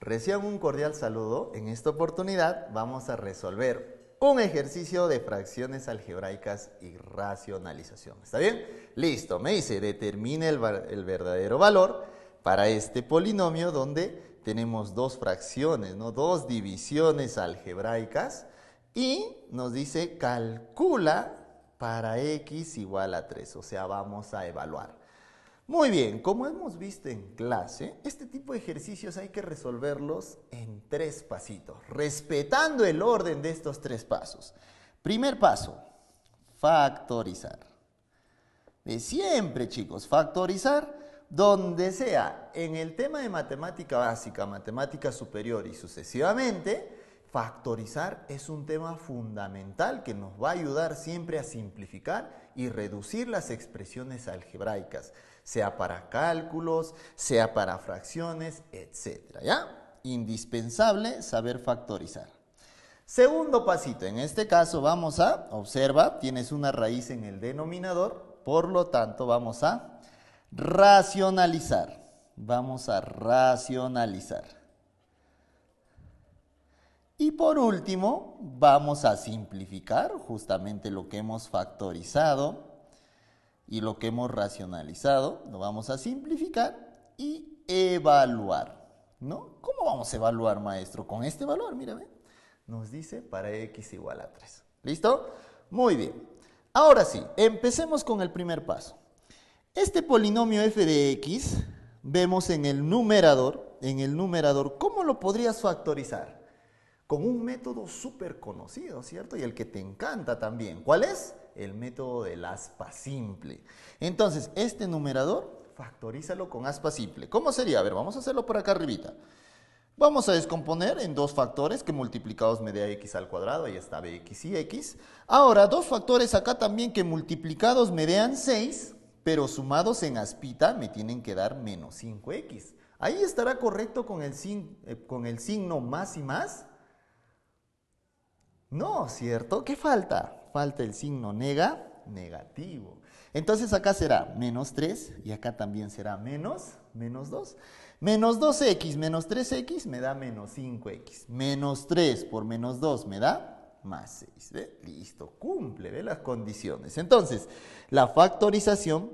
Reciban un cordial saludo. En esta oportunidad vamos a resolver un ejercicio de fracciones algebraicas y racionalización. ¿Está bien? Listo, me dice, determine el, verdadero valor para este polinomio donde tenemos dos fracciones, ¿no? dos divisiones algebraicas y nos dice calcula para x igual a 3, o sea, vamos a evaluar. Muy bien, como hemos visto en clase, este tipo de ejercicios hay que resolverlos en tres pasitos, respetando el orden de estos tres pasos. Primer paso, factorizar. De siempre, chicos, factorizar donde sea, en el tema de matemática básica, matemática superior y sucesivamente, factorizar es un tema fundamental que nos va a ayudar siempre a simplificar y reducir las expresiones algebraicas sea para cálculos, sea para fracciones, etc. ¿Ya? Indispensable saber factorizar. Segundo pasito, en este caso vamos a, observa, tienes una raíz en el denominador, por lo tanto vamos a racionalizar. Vamos a racionalizar. Y por último, vamos a simplificar justamente lo que hemos factorizado y lo que hemos racionalizado lo vamos a simplificar y evaluar. ¿No? ¿Cómo vamos a evaluar, maestro? Con este valor, mírame. Nos dice para x igual a 3. ¿Listo? Muy bien. Ahora sí, empecemos con el primer paso. Este polinomio f de x, vemos en el numerador, en el numerador, ¿cómo lo podrías factorizar? Con un método súper conocido, ¿cierto? Y el que te encanta también. ¿Cuál es? el método del aspa simple. Entonces, este numerador, factorízalo con aspa simple. ¿Cómo sería? A ver, vamos a hacerlo por acá arribita. Vamos a descomponer en dos factores que multiplicados me dé x al cuadrado, ahí está bx y x. Ahora, dos factores acá también que multiplicados me den 6, pero sumados en aspita me tienen que dar menos 5x. Ahí estará correcto con el, eh, con el signo más y más. No, ¿cierto? ¿Qué falta? falta el signo nega, negativo. Entonces acá será menos 3 y acá también será menos, menos 2. Menos 2x menos 3x me da menos 5x. Menos 3 por menos 2 me da más 6. Listo, cumple las condiciones. Entonces, la factorización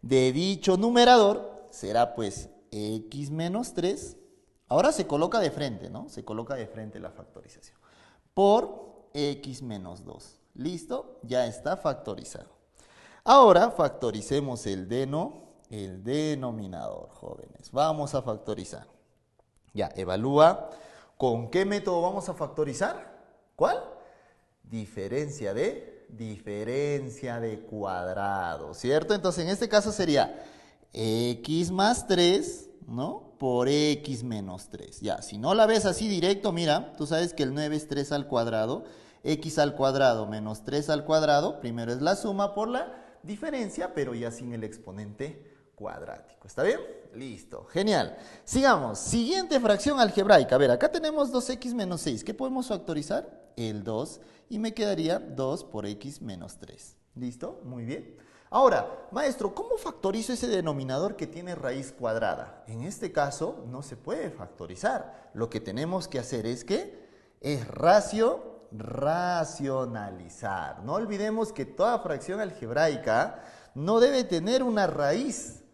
de dicho numerador será pues x menos 3. Ahora se coloca de frente, ¿no? Se coloca de frente la factorización. Por x menos 2. Listo, ya está factorizado. Ahora factoricemos el deno, el denominador, jóvenes. Vamos a factorizar. Ya, evalúa con qué método vamos a factorizar. ¿Cuál? Diferencia de diferencia de cuadrado, ¿cierto? Entonces, en este caso sería x más 3, ¿no? Por x menos 3. Ya, si no la ves así directo, mira, tú sabes que el 9 es 3 al cuadrado x al cuadrado menos 3 al cuadrado, primero es la suma por la diferencia, pero ya sin el exponente cuadrático. ¿Está bien? Listo, genial. Sigamos. Siguiente fracción algebraica. A ver, acá tenemos 2x menos 6. ¿Qué podemos factorizar? El 2 y me quedaría 2 por x menos 3. ¿Listo? Muy bien. Ahora, maestro, ¿cómo factorizo ese denominador que tiene raíz cuadrada? En este caso no se puede factorizar. Lo que tenemos que hacer es que es ratio racionalizar. No olvidemos que toda fracción algebraica no debe tener una raíz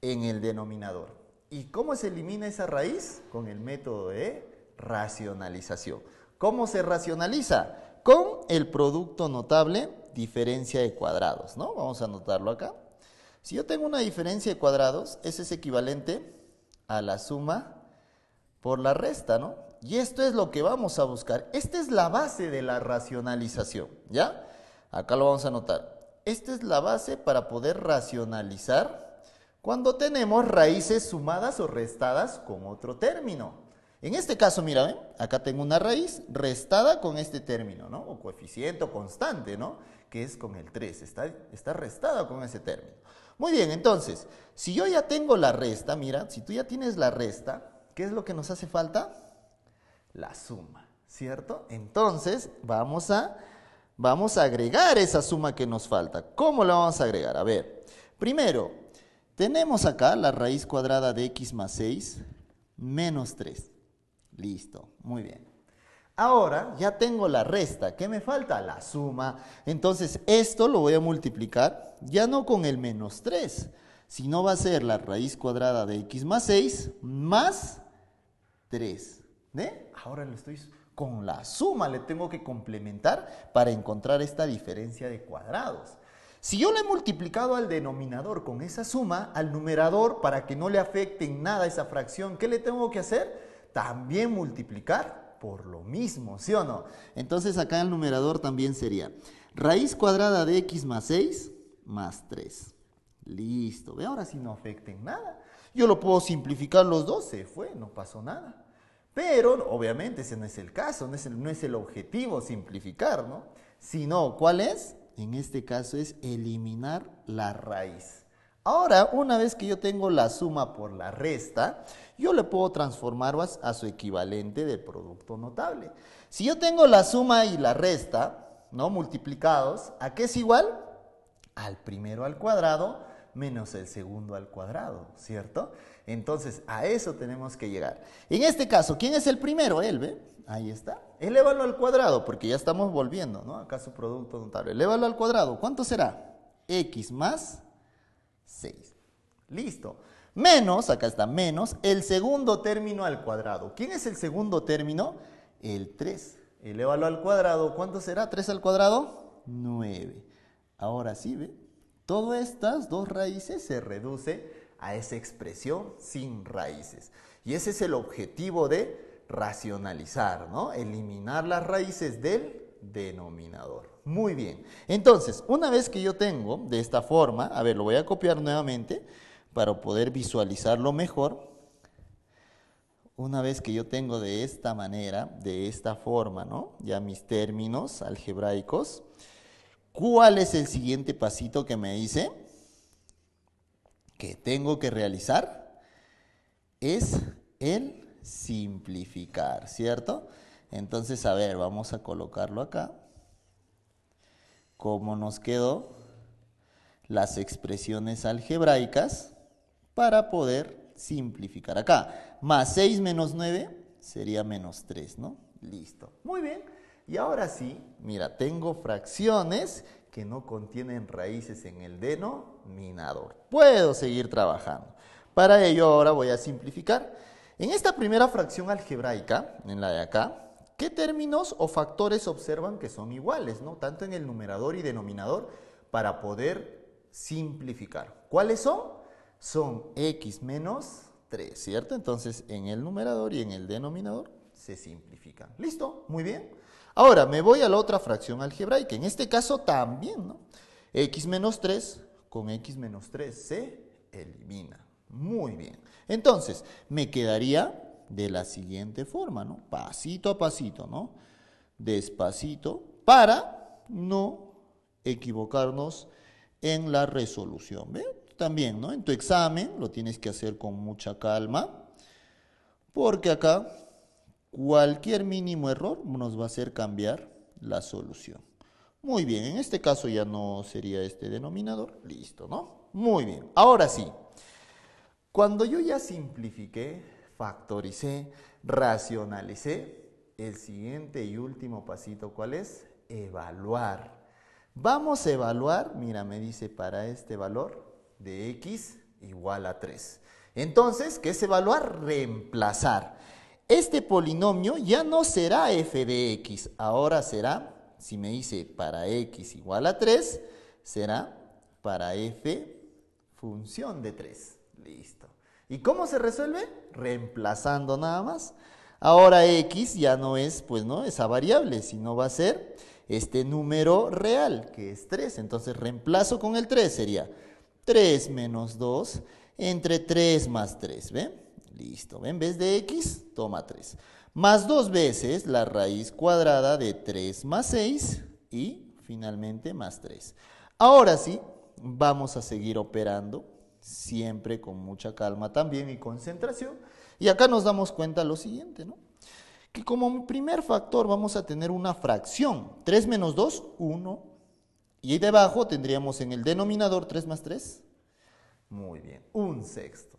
en el denominador. ¿Y cómo se elimina esa raíz? Con el método de racionalización. ¿Cómo se racionaliza? Con el producto notable diferencia de cuadrados, ¿no? Vamos a anotarlo acá. Si yo tengo una diferencia de cuadrados, ese es equivalente a la suma por la resta, ¿no? Y esto es lo que vamos a buscar. Esta es la base de la racionalización, ¿ya? Acá lo vamos a anotar. Esta es la base para poder racionalizar cuando tenemos raíces sumadas o restadas con otro término. En este caso, mira, acá tengo una raíz restada con este término, ¿no? O coeficiente o constante, ¿no? Que es con el 3, está, está restada con ese término. Muy bien, entonces, si yo ya tengo la resta, mira, si tú ya tienes la resta, ¿Qué es lo que nos hace falta? La suma, ¿cierto? Entonces vamos a, vamos a agregar esa suma que nos falta. ¿Cómo la vamos a agregar? A ver, primero, tenemos acá la raíz cuadrada de x más 6 menos 3. Listo, muy bien. Ahora ya tengo la resta. ¿Qué me falta? La suma. Entonces esto lo voy a multiplicar ya no con el menos 3, sino va a ser la raíz cuadrada de x más 6 más 3. ¿de? Ahora lo estoy con la suma, le tengo que complementar para encontrar esta diferencia de cuadrados. Si yo le he multiplicado al denominador con esa suma, al numerador, para que no le afecte en nada esa fracción, ¿qué le tengo que hacer? También multiplicar por lo mismo, ¿sí o no? Entonces acá el numerador también sería raíz cuadrada de x más 6 más 3. Listo, ve ahora si no afecten nada. Yo lo puedo simplificar los dos, se fue, no pasó nada. Pero obviamente ese no es el caso, no es el, no es el objetivo simplificar, ¿no? Sino, ¿cuál es? En este caso es eliminar la raíz. Ahora, una vez que yo tengo la suma por la resta, yo le puedo transformar a su equivalente de producto notable. Si yo tengo la suma y la resta, ¿no? Multiplicados, ¿a qué es igual? Al primero al cuadrado menos el segundo al cuadrado, ¿cierto? Entonces, a eso tenemos que llegar. En este caso, ¿quién es el primero? Él, ¿ve? Ahí está. Elévalo al cuadrado, porque ya estamos volviendo, ¿no? Acá su producto notable. Elévalo al cuadrado. ¿Cuánto será? X más 6. Listo. Menos, acá está menos, el segundo término al cuadrado. ¿Quién es el segundo término? El 3. Elévalo al cuadrado. ¿Cuánto será? 3 al cuadrado. 9. Ahora sí, ¿ve? Todas estas dos raíces se reduce a esa expresión sin raíces. Y ese es el objetivo de racionalizar, ¿no? Eliminar las raíces del denominador. Muy bien. Entonces, una vez que yo tengo de esta forma, a ver, lo voy a copiar nuevamente para poder visualizarlo mejor. Una vez que yo tengo de esta manera, de esta forma, ¿no? Ya mis términos algebraicos. ¿Cuál es el siguiente pasito que me dice que tengo que realizar? Es el simplificar, ¿cierto? Entonces, a ver, vamos a colocarlo acá. ¿Cómo nos quedó? Las expresiones algebraicas para poder simplificar acá. Más 6 menos 9 sería menos 3, ¿no? Listo. Muy bien. Y ahora sí, mira, tengo fracciones que no contienen raíces en el denominador. Puedo seguir trabajando. Para ello ahora voy a simplificar. En esta primera fracción algebraica, en la de acá, ¿qué términos o factores observan que son iguales, ¿no? tanto en el numerador y denominador, para poder simplificar? ¿Cuáles son? Son x menos 3, ¿cierto? Entonces, en el numerador y en el denominador se simplifican. ¿Listo? Muy bien. Ahora, me voy a la otra fracción algebraica. En este caso también, ¿no? x menos 3 con x menos 3 se elimina. Muy bien. Entonces, me quedaría de la siguiente forma, ¿no? Pasito a pasito, ¿no? Despacito para no equivocarnos en la resolución. ¿Ve? También, ¿no? En tu examen lo tienes que hacer con mucha calma porque acá Cualquier mínimo error nos va a hacer cambiar la solución. Muy bien, en este caso ya no sería este denominador. Listo, ¿no? Muy bien. Ahora sí, cuando yo ya simplifiqué, factoricé, racionalicé, el siguiente y último pasito, ¿cuál es? Evaluar. Vamos a evaluar, mira, me dice para este valor de x igual a 3. Entonces, ¿qué es evaluar? Reemplazar. Este polinomio ya no será f de x, ahora será, si me dice para x igual a 3, será para f función de 3. Listo. ¿Y cómo se resuelve? Reemplazando nada más. Ahora x ya no es, pues no, esa variable, sino va a ser este número real, que es 3. Entonces reemplazo con el 3, sería 3 menos 2 entre 3 más 3, ¿ven? Listo. En vez de x, toma 3. Más dos veces la raíz cuadrada de 3 más 6 y finalmente más 3. Ahora sí, vamos a seguir operando, siempre con mucha calma también y concentración. Y acá nos damos cuenta lo siguiente, ¿no? Que como primer factor vamos a tener una fracción. 3 menos 2, 1. Y ahí debajo tendríamos en el denominador 3 más 3. Muy bien, un sexto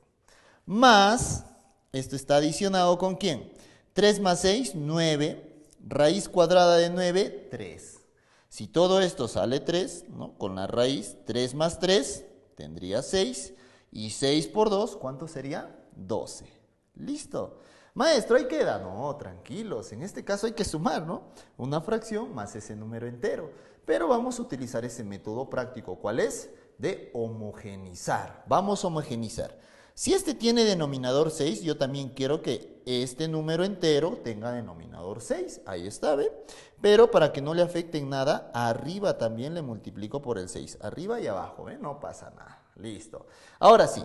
más, esto está adicionado con quién? 3 más 6, 9, raíz cuadrada de 9, 3. Si todo esto sale 3, ¿no? con la raíz 3 más 3 tendría 6 y 6 por 2, ¿cuánto sería? 12. Listo. Maestro, ahí queda. No, tranquilos. En este caso hay que sumar, ¿no? Una fracción más ese número entero. Pero vamos a utilizar ese método práctico. ¿Cuál es? De homogenizar. Vamos a homogenizar. Si este tiene denominador 6, yo también quiero que este número entero tenga denominador 6. Ahí está, ¿ve? Pero para que no le afecten nada, arriba también le multiplico por el 6. Arriba y abajo, ¿ve? No pasa nada. Listo. Ahora sí.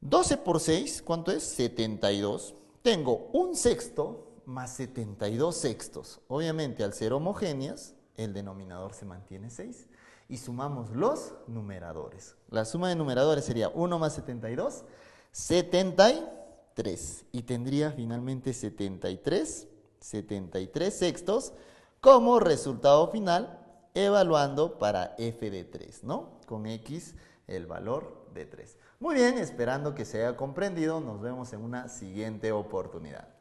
12 por 6, ¿cuánto es? 72. Tengo un sexto más 72 sextos. Obviamente, al ser homogéneas, el denominador se mantiene 6 y sumamos los numeradores. La suma de numeradores sería 1 más 72, 73. Y tendría finalmente 73, 73 sextos como resultado final evaluando para f de 3, ¿no? Con x el valor de 3. Muy bien, esperando que se haya comprendido, nos vemos en una siguiente oportunidad.